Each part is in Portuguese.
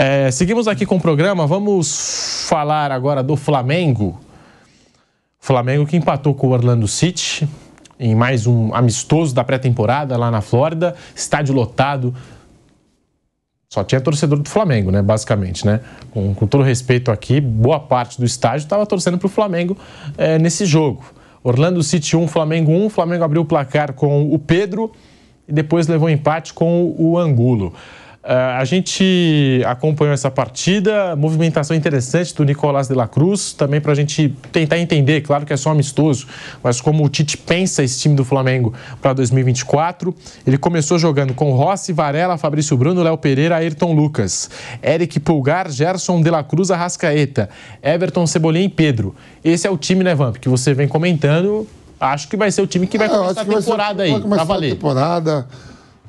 É, seguimos aqui com o programa, vamos falar agora do Flamengo. Flamengo que empatou com o Orlando City em mais um amistoso da pré-temporada lá na Flórida, estádio lotado. Só tinha torcedor do Flamengo, né? Basicamente, né? Com, com todo respeito aqui, boa parte do estádio estava torcendo para o Flamengo é, nesse jogo. Orlando City 1, Flamengo 1. Flamengo abriu o placar com o Pedro e depois levou empate com o Angulo. Eh, a gente acompanhou essa partida, movimentação interessante do Nicolás de la Cruz, também para a gente tentar entender, claro que é só amistoso, mas como o Tite pensa esse time do Flamengo para 2024. Ele começou jogando com Rossi, Varela, Fabrício Bruno, Léo Pereira, Ayrton Lucas, Eric Pulgar, Gerson de la Cruz, Arrascaeta, Everton Cebolinha e Pedro. Esse é o time, né, Vamp, que você vem comentando. Acho que vai ser o time que vai começar a temporada vai ser, aí, vai valer. A temporada.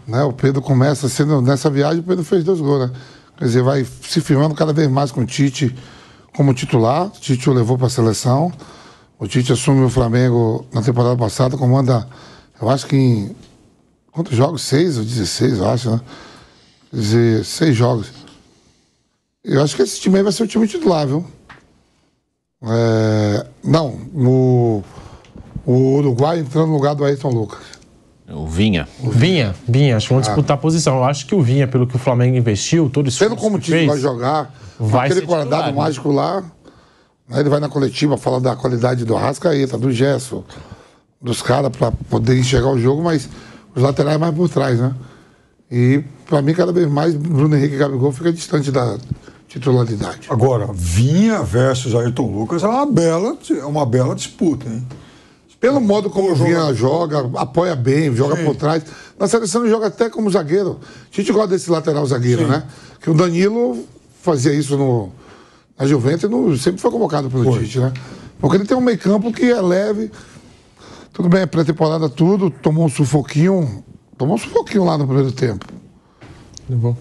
Né? O Pedro começa sendo nessa viagem, o Pedro fez dois gols, né? Quer dizer, vai se firmando cada vez mais com o Tite como titular. O Tite o levou para a seleção. O Tite assume o Flamengo na temporada passada, comanda, eu acho que em. Quantos jogos? Seis ou 16, eu acho, né? Quer dizer, seis jogos. Eu acho que esse time aí vai ser o time titular, viu? É... Não, o... o Uruguai entrando no lugar do Ayrton Lucas. É o Vinha. O Vinha, Vinha, acho que vão ah. disputar a posição. Eu acho que o Vinha, pelo que o Flamengo investiu, todo isso. Sendo como o time fez, vai jogar, vai aquele guardado né? mágico lá, né, ele vai na coletiva falar da qualidade do tá do Gesso, dos caras, para poder enxergar o jogo, mas os laterais mais por trás, né? E para mim, cada vez mais, Bruno Henrique e Gabigol fica distante da titularidade. Agora, Vinha versus Ayrton Lucas é uma bela, é uma bela disputa, hein? Pelo modo como o Vinha joga, apoia bem, joga Sim. por trás. Na seleção ele joga até como zagueiro. A gente gosta desse lateral zagueiro, Sim. né? Que o Danilo fazia isso no, na Juventus no, sempre foi convocado pelo foi. Tite, né? Porque ele tem um meio campo que é leve. Tudo bem, é pré-temporada tudo, tomou um sufoquinho. Tomou um sufoquinho lá no primeiro tempo. Levou.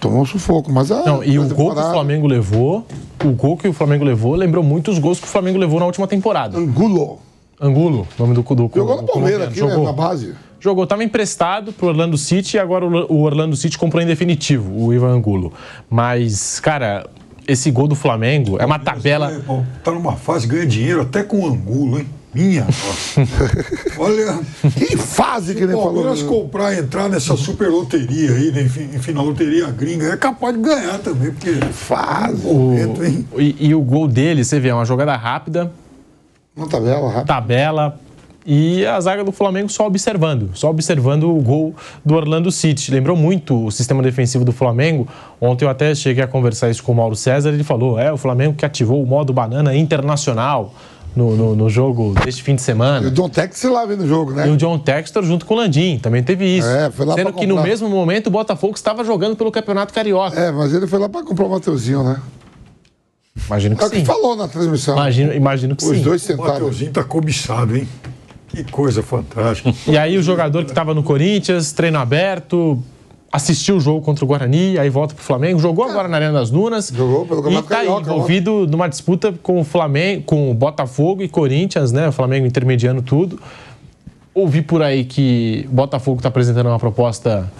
Tomou um sufoco, mas a, é Não, e o gol que o Flamengo levou, o gol que o Flamengo levou lembrou muito os gols que o Flamengo levou na última temporada. Angulou. Angulo, nome do, do Jogou no Palmeiras aqui, né, jogou. Né, na base. Jogou, estava emprestado para Orlando City e agora o Orlando City comprou em definitivo o Ivan Angulo. Mas, cara, esse gol do Flamengo é uma tabela. Tá numa fase, ganha dinheiro até com o Angulo, hein? Minha nossa. Olha. Que fase que ele falou. Se o Palmeiras comprar, entrar nessa super loteria aí, né, enfim, na loteria gringa, é capaz de ganhar também, porque faz. O... Momento, hein? E, e o gol dele, você vê, é uma jogada rápida, uma tabela rápida. Tabela, e a zaga do Flamengo só observando, só observando o gol do Orlando City. Lembrou muito o sistema defensivo do Flamengo. Ontem eu até cheguei a conversar isso com o Mauro César, ele falou: é, o Flamengo que ativou o modo banana internacional. No, no, no jogo deste fim de semana. E o John Texter lá vendo o jogo, né? E o John Texter junto com o Landim, também teve isso. É, foi lá Sendo que comprar. no mesmo momento o Botafogo estava jogando pelo Campeonato Carioca. É, mas ele foi lá para comprar o Mateuzinho, né? Imagino que é sim. que falou na transmissão. Imagino, imagino que Os sim. Os dois sentados. O Mateuzinho tá cobiçado, hein? Que coisa fantástica. E aí o jogador que estava no Corinthians, treino aberto, assistiu o jogo contra o Guarani, aí volta pro Flamengo, jogou é. agora na Arena das Dunas. Jogou pelo Campeonato e tá Carioca, né? envolvido agora. numa disputa com o Flamengo, com o Botafogo e Corinthians, né? O Flamengo intermediando tudo. Ouvi por aí que o Botafogo está apresentando uma proposta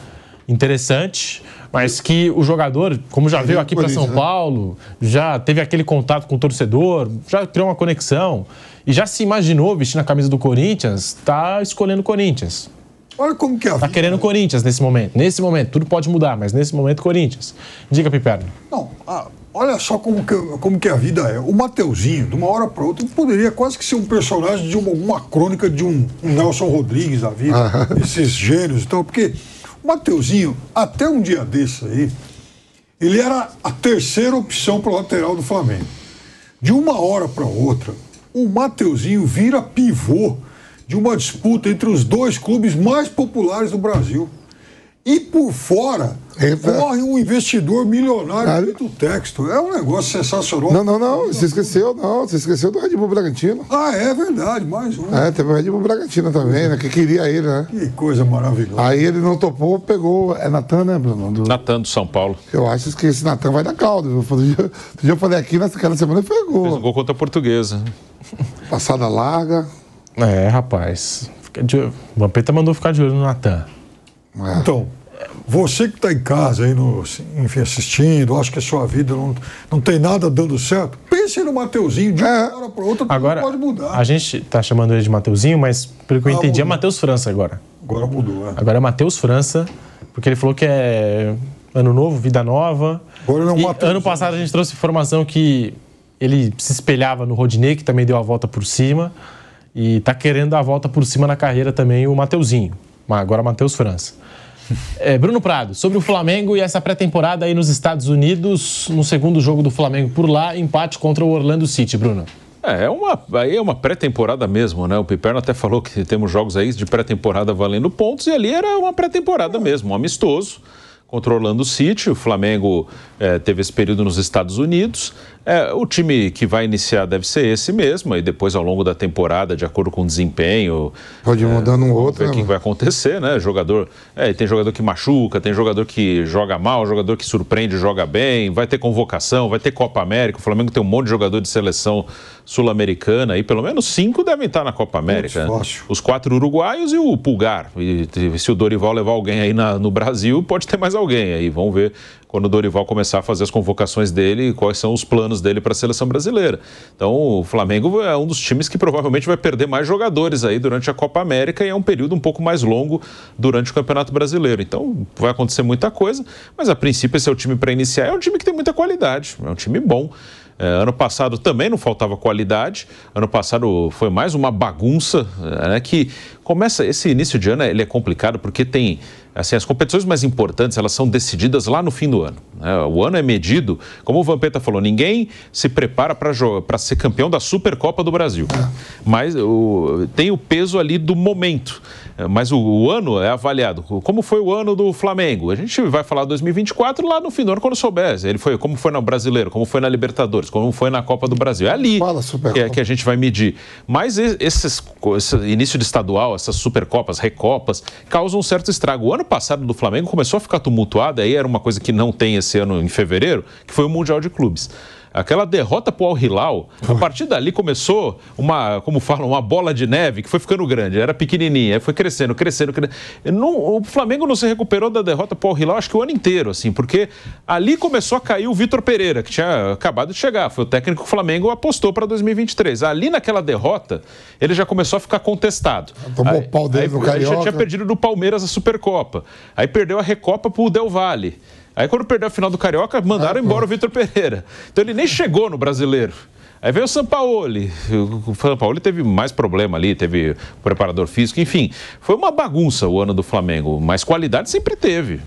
interessante, mas que o jogador, como já veio aqui para São né? Paulo, já teve aquele contato com o torcedor, já criou uma conexão e já se imaginou vestindo a camisa do Corinthians, está escolhendo o Corinthians. Olha como que é. Está querendo né? Corinthians nesse momento. Nesse momento, tudo pode mudar, mas nesse momento, Corinthians. Diga, Piperno. Não, ah, olha só como que, como que a vida é. O Mateuzinho, de uma hora para outra, poderia quase que ser um personagem de uma, uma crônica de um, um Nelson Rodrigues da vida, esses gênios e então, tal, porque Mateuzinho, até um dia desse aí, ele era a terceira opção para o lateral do Flamengo. De uma hora para outra, o Mateuzinho vira pivô de uma disputa entre os dois clubes mais populares do Brasil. E por fora, Corre um investidor milionário ah, do texto. É um negócio sensacional. Não, não, não. Você esqueceu, não. Você esqueceu do Red Bull Bragantino. Ah, é verdade, mais um. É, teve o Red Bull Bragantino também, né? Que queria ele, né? Que coisa maravilhosa. Aí ele não topou, pegou. É Natan, né, Bruno? Do... Natan do São Paulo. Eu acho que esse Natan vai dar caldo. Outro dia, eu falei aqui, naquela semana ele pegou. Fez um gol contra a portuguesa. Passada larga. É, rapaz. O Vampeta mandou ficar de olho no Natan. É. Então, você que está em casa aí, no, enfim, assistindo, acha que a sua vida não, não tem nada dando certo, pense no Mateuzinho, de uma é. hora para outra agora, pode mudar. A gente está chamando ele de Mateuzinho, mas pelo que eu ah, entendi é mudou. é Matheus França agora. Agora mudou, é. Agora é Matheus França, porque ele falou que é ano novo, vida nova. Agora não é Ano passado a gente trouxe informação que ele se espelhava no Rodinei, que também deu a volta por cima. E está querendo a volta por cima na carreira também o Mateuzinho. Agora Matheus França. É, Bruno Prado, sobre o Flamengo e essa pré-temporada aí nos Estados Unidos, no segundo jogo do Flamengo por lá, empate contra o Orlando City, Bruno. É, é uma, aí é uma pré-temporada mesmo, né? O Piperno até falou que temos jogos aí de pré-temporada valendo pontos e ali era uma pré-temporada mesmo, um amistoso contra o Orlando City. O Flamengo é, teve esse período nos Estados Unidos. É, o time que vai iniciar deve ser esse mesmo, e depois ao longo da temporada, de acordo com o desempenho. Pode é, mudando um outro. O né, que mano? vai acontecer, né? Jogador. É, tem jogador que machuca, tem jogador que joga mal, jogador que surpreende, joga bem, vai ter convocação, vai ter Copa América. O Flamengo tem um monte de jogador de seleção sul-americana e pelo menos cinco devem estar na Copa América. Né? Os quatro uruguaios e o Pulgar. E, se o Dorival levar alguém aí na, no Brasil, pode ter mais alguém aí. Vamos ver quando o Dorival começar a fazer as convocações dele e quais são os planos dele para a seleção brasileira. Então, o Flamengo é um dos times que provavelmente vai perder mais jogadores aí durante a Copa América e é um período um pouco mais longo durante o Campeonato Brasileiro. Então, vai acontecer muita coisa, mas a princípio esse é o time para iniciar. É um time que tem muita qualidade, é um time bom. É, ano passado também não faltava qualidade. Ano passado foi mais uma bagunça, né? Que começa esse início de ano é, ele é complicado porque tem Assim, as competições mais importantes, elas são decididas lá no fim do ano. Né? O ano é medido, como o Vampeta falou, ninguém se prepara para ser campeão da Supercopa do Brasil. Ah. Mas o, tem o peso ali do momento. Mas o, o, ano é avaliado. Como foi o ano do Flamengo? A gente vai falar 2024 lá no fim do ano, quando souber. Ele foi, como foi no Brasileiro, como foi na Libertadores, como foi na Copa do Brasil. É ali Fala, que, é que a gente vai medir. Mas esses, esse início de estadual, essas Supercopas, Recopas, causam um certo estrago. O ano passado do Flamengo começou a ficar tumultuada, aí era uma coisa que não tem esse ano em fevereiro, que foi o Mundial de Clubes aquela derrota para o Al-Hilal, a partir dali começou uma, como falam, uma bola de neve que foi ficando grande, era pequenininha, foi crescendo, crescendo, crescendo. Não, o Flamengo não se recuperou da derrota para o Al-Hilal acho que o ano inteiro, assim, porque ali começou a cair o Vitor Pereira, que tinha acabado de chegar, foi o técnico que o Flamengo apostou para 2023. Ali naquela derrota, ele já começou a ficar contestado. Tomou aí, pau dele aí, no aí Ele já tinha perdido do Palmeiras a Supercopa. Aí perdeu a Recopa para o Del Valle. Aí quando perdeu a final do Carioca, mandaram ah, embora ah. o Vitor Pereira. Então ele nem chegou no brasileiro. Aí veio o Sampaoli. O Sampaoli teve mais problema ali, teve preparador físico, enfim. Foi uma bagunça o ano do Flamengo, mas qualidade sempre teve.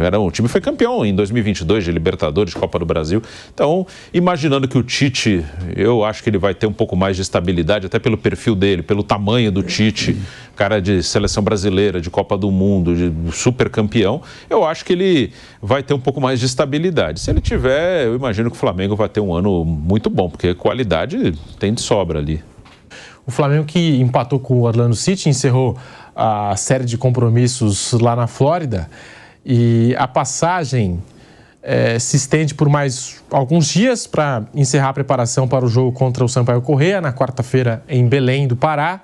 Era, o time foi campeão em 2022 de Libertadores, Copa do Brasil. Então, imaginando que o Tite, eu acho que ele vai ter um pouco mais de estabilidade, até pelo perfil dele, pelo tamanho do Tite cara de seleção brasileira, de Copa do Mundo, de super campeão, eu acho que ele vai ter um pouco mais de estabilidade. Se ele tiver, eu imagino que o Flamengo vai ter um ano muito bom, porque qualidade tem de sobra ali. O Flamengo que empatou com o Orlando City, encerrou a série de compromissos lá na Flórida e a passagem é, se estende por mais alguns dias para encerrar a preparação para o jogo contra o Sampaio Correia na quarta-feira em Belém do Pará.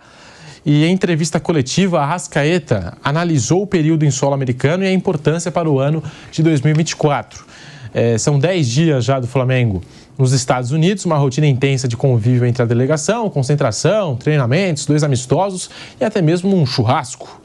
E em entrevista coletiva, a Rascaeta analisou o período em solo americano e a importância para o ano de 2024. É, são 10 dias já do Flamengo nos Estados Unidos, uma rotina intensa de convívio entre a delegação, concentração, treinamentos, dois amistosos e até mesmo um churrasco.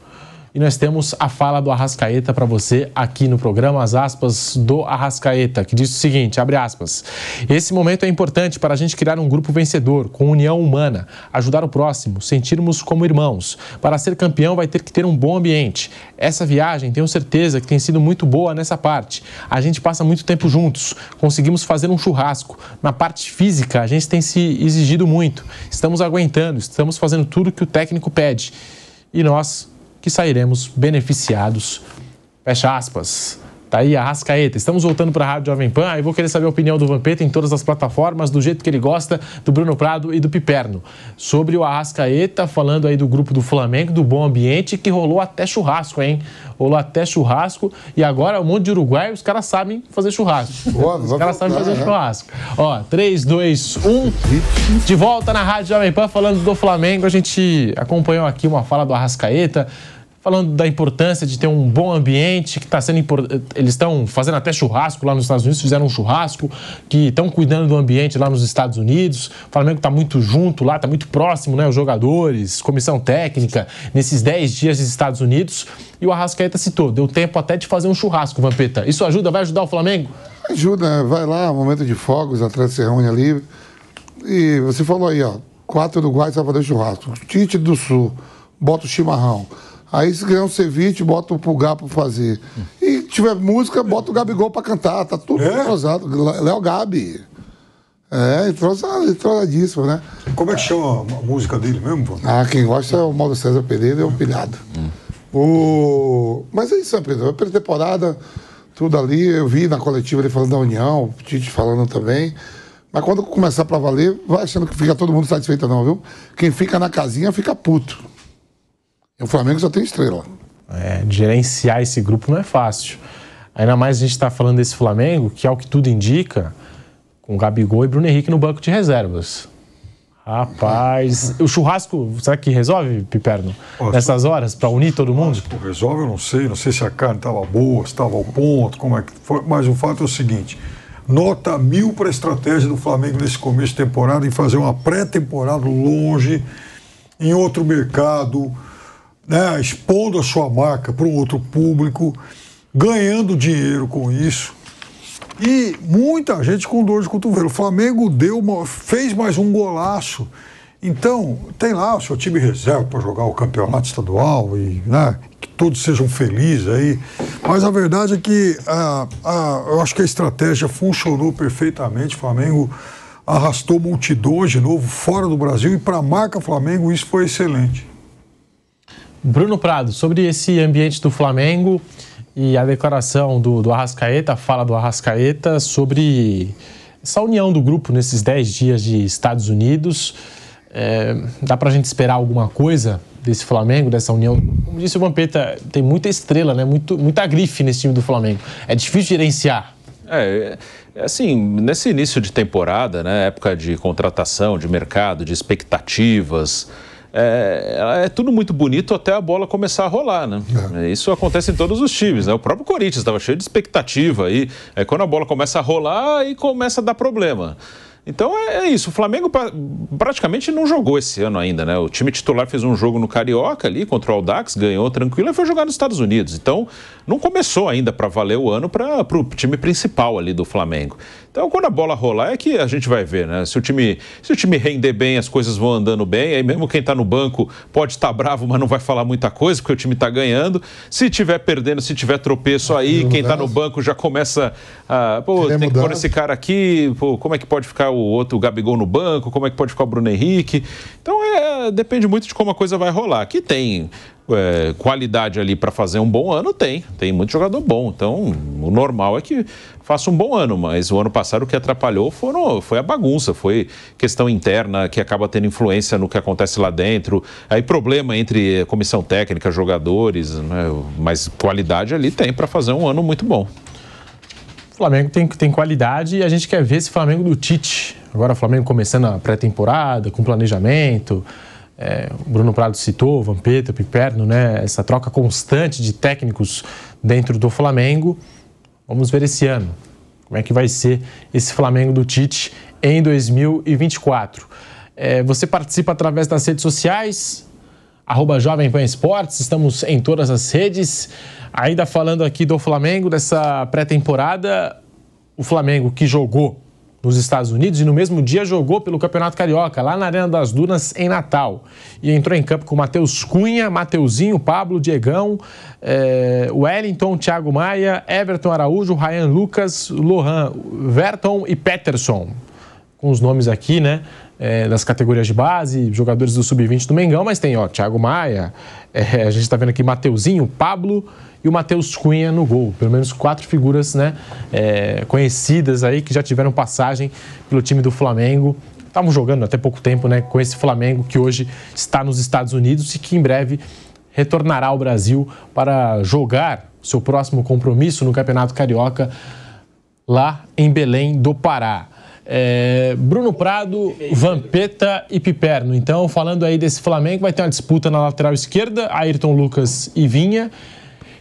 E nós temos a fala do Arrascaeta para você aqui no programa, as aspas do Arrascaeta, que diz o seguinte, abre aspas. Esse momento é importante para a gente criar um grupo vencedor, com união humana, ajudar o próximo, sentirmos como irmãos. Para ser campeão vai ter que ter um bom ambiente. Essa viagem, tenho certeza que tem sido muito boa nessa parte. A gente passa muito tempo juntos, conseguimos fazer um churrasco. Na parte física, a gente tem se exigido muito. Estamos aguentando, estamos fazendo tudo que o técnico pede. E nós que sairemos beneficiados. Fecha aspas. Tá aí a Rascaeta. Estamos voltando para a Rádio Jovem Pan. Aí vou querer saber a opinião do Vampeta em todas as plataformas, do jeito que ele gosta, do Bruno Prado e do Piperno. Sobre o Arrascaeta, falando aí do grupo do Flamengo, do bom ambiente, que rolou até churrasco, hein? Rolou até churrasco. E agora um monte de uruguaio, os caras sabem fazer churrasco. Boa, os caras sabem fazer né? churrasco. Ó, 3, 2, 1. De volta na Rádio Jovem Pan, falando do Flamengo. A gente acompanhou aqui uma fala do Arrascaeta falando da importância de ter um bom ambiente, que está sendo eles estão fazendo até churrasco lá nos Estados Unidos, fizeram um churrasco, que estão cuidando do ambiente lá nos Estados Unidos. O Flamengo está muito junto lá, está muito próximo, né? Os jogadores, comissão técnica, nesses 10 dias dos Estados Unidos. E o Arrascaeta citou, deu tempo até de fazer um churrasco, Vampeta. Isso ajuda, vai ajudar o Flamengo? Ajuda, né? vai lá, momento de fogos, atrás se reúne ali. E você falou aí, ó, quatro Uruguai para fazer churrasco. Tite do Sul, bota o chimarrão Aí se ganhar um ceviche, bota o pulgar pra fazer. E tiver música, bota o Gabigol pra cantar. Tá tudo é? entrosado. Léo Gabi. É, entrosado, entrosadíssimo, né? Como é que chama a música dele mesmo, pô? Ah, quem gosta é o Mauro César Pereira é o Pilhado. O... Mas é isso, né, Pedro. A pré-temporada, tudo ali, eu vi na coletiva ele falando da União, o Tite falando também. Mas quando começar pra valer, vai achando que fica todo mundo satisfeito, não, viu? Quem fica na casinha fica puto. É o Flamengo já tem estrela. É, gerenciar esse grupo não é fácil. Ainda mais a gente está falando desse Flamengo, que ao que tudo indica, com Gabigol e Bruno Henrique no banco de reservas. Rapaz, o churrasco, será que resolve, Piperno? Olha, Nessas horas, para unir todo mundo? Resolve, eu não sei. Não sei se a carne estava boa, se estava ao ponto, como é que foi. Mas o fato é o seguinte: nota mil para a estratégia do Flamengo nesse começo de temporada em fazer uma pré-temporada longe, em outro mercado né, expondo a sua marca para um outro público, ganhando dinheiro com isso. E muita gente com dor de cotovelo. O Flamengo deu uma, fez mais um golaço. Então, tem lá o seu time reserva para jogar o campeonato estadual e né, que todos sejam felizes aí. Mas a verdade é que ah, ah, eu acho que a estratégia funcionou perfeitamente. O Flamengo arrastou multidões de novo fora do Brasil e para a marca Flamengo isso foi excelente. Bruno Prado, sobre esse ambiente do Flamengo e a declaração do, do Arrascaeta, a fala do Arrascaeta sobre essa união do grupo nesses 10 dias de Estados Unidos. É, dá para a gente esperar alguma coisa desse Flamengo, dessa união? Como disse o Vampeta, tem muita estrela, né? Muito, muita grife nesse time do Flamengo. É difícil gerenciar. É, é assim, nesse início de temporada, né, época de contratação, de mercado, de expectativas, é, é, tudo muito bonito até a bola começar a rolar, né? É. é isso acontece em todos os times, né? O próprio Corinthians estava cheio de expectativa aí. É, quando a bola começa a rolar, e começa a dar problema. Então é, é isso. O Flamengo praticamente não jogou esse ano ainda, né? O time titular fez um jogo no Carioca ali contra o Aldax, ganhou tranquilo e foi jogar nos Estados Unidos. Então não começou ainda para valer o ano para o time principal ali do Flamengo. Então, quando a bola rolar, é que a gente vai ver, né? Se o time, se o time render bem, as coisas vão andando bem. Aí mesmo quem está no banco pode estar tá bravo, mas não vai falar muita coisa, porque o time está ganhando. Se tiver perdendo, se tiver tropeço aí, quem está no banco já começa a. Pô, Queria tem que pôr esse cara aqui, pô, como é que pode ficar o outro o Gabigol no banco? Como é que pode ficar o Bruno Henrique? Então é depende muito de como a coisa vai rolar. Que tem é, qualidade ali para fazer um bom ano, tem. Tem muito jogador bom. Então, o normal é que faça um bom ano, mas o ano passado o que atrapalhou foram, foi a bagunça, foi questão interna que acaba tendo influência no que acontece lá dentro. Aí problema entre comissão técnica, jogadores, né? mas qualidade ali tem para fazer um ano muito bom. O Flamengo tem, tem qualidade e a gente quer ver esse Flamengo do Tite. Agora o Flamengo começando a pré-temporada, com planejamento, é, o Bruno Prado citou, Vampeta, Piperno, né? Essa troca constante de técnicos dentro do Flamengo. Vamos ver esse ano. Como é que vai ser esse Flamengo do Tite em 2024? É, você participa através das redes sociais, arroba Jovem Pan Esportes, estamos em todas as redes. Ainda falando aqui do Flamengo, dessa pré-temporada, o Flamengo que jogou nos Estados Unidos e no mesmo dia jogou pelo Campeonato Carioca, lá na Arena das Dunas, em Natal. E entrou em campo com Matheus Cunha, Mateuzinho, Pablo, Diegão, eh, Wellington, Thiago Maia, Everton Araújo, Ryan Lucas, Lohan, Verton e Peterson. Com os nomes aqui, né? É, das categorias de base, jogadores do Sub-20 do Mengão, mas tem, ó, Thiago Maia, é, a gente está vendo aqui Mateuzinho, Pablo, e o Matheus Cunha no gol. Pelo menos quatro figuras né, é, conhecidas aí que já tiveram passagem pelo time do Flamengo. Estavam jogando até pouco tempo né, com esse Flamengo que hoje está nos Estados Unidos e que em breve retornará ao Brasil para jogar seu próximo compromisso no Campeonato Carioca lá em Belém do Pará. É, Bruno Prado, Vampeta e Piperno. Então, falando aí desse Flamengo, vai ter uma disputa na lateral esquerda, Ayrton Lucas e Vinha.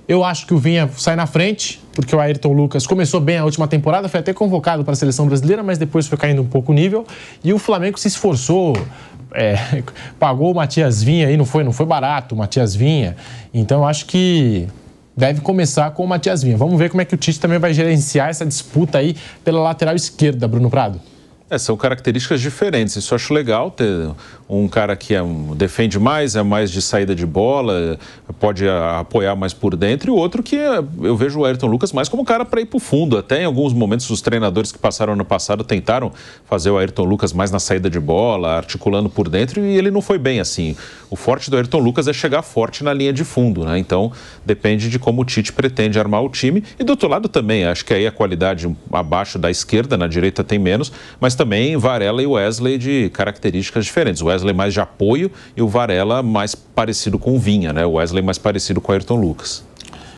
Eu acho que o Vinha sai na frente, porque o Ayrton Lucas começou bem a última temporada, foi até convocado para a seleção brasileira, mas depois foi caindo um pouco o nível. E o Flamengo se esforçou, é, pagou o Matias Vinha aí, não foi, não foi barato o Matias Vinha. Então eu acho que deve começar com o Matias Vinha. Vamos ver como é que o Tite também vai gerenciar essa disputa aí pela lateral esquerda, Bruno Prado. É, são características diferentes. Isso eu acho legal ter um cara que é um, defende mais, é mais de saída de bola, pode a, apoiar mais por dentro, e o outro que é, eu vejo o Ayrton Lucas mais como um cara para ir para o fundo. Até em alguns momentos, os treinadores que passaram ano passado tentaram fazer o Ayrton Lucas mais na saída de bola, articulando por dentro, e ele não foi bem assim. O forte do Ayrton Lucas é chegar forte na linha de fundo, né? Então depende de como o Tite pretende armar o time. E do outro lado também, acho que aí a qualidade abaixo da esquerda, na direita tem menos, mas também Varela e Wesley de características diferentes. O Wesley mais de apoio e o Varela mais parecido com Vinha, né? O Wesley mais parecido com Ayrton Lucas.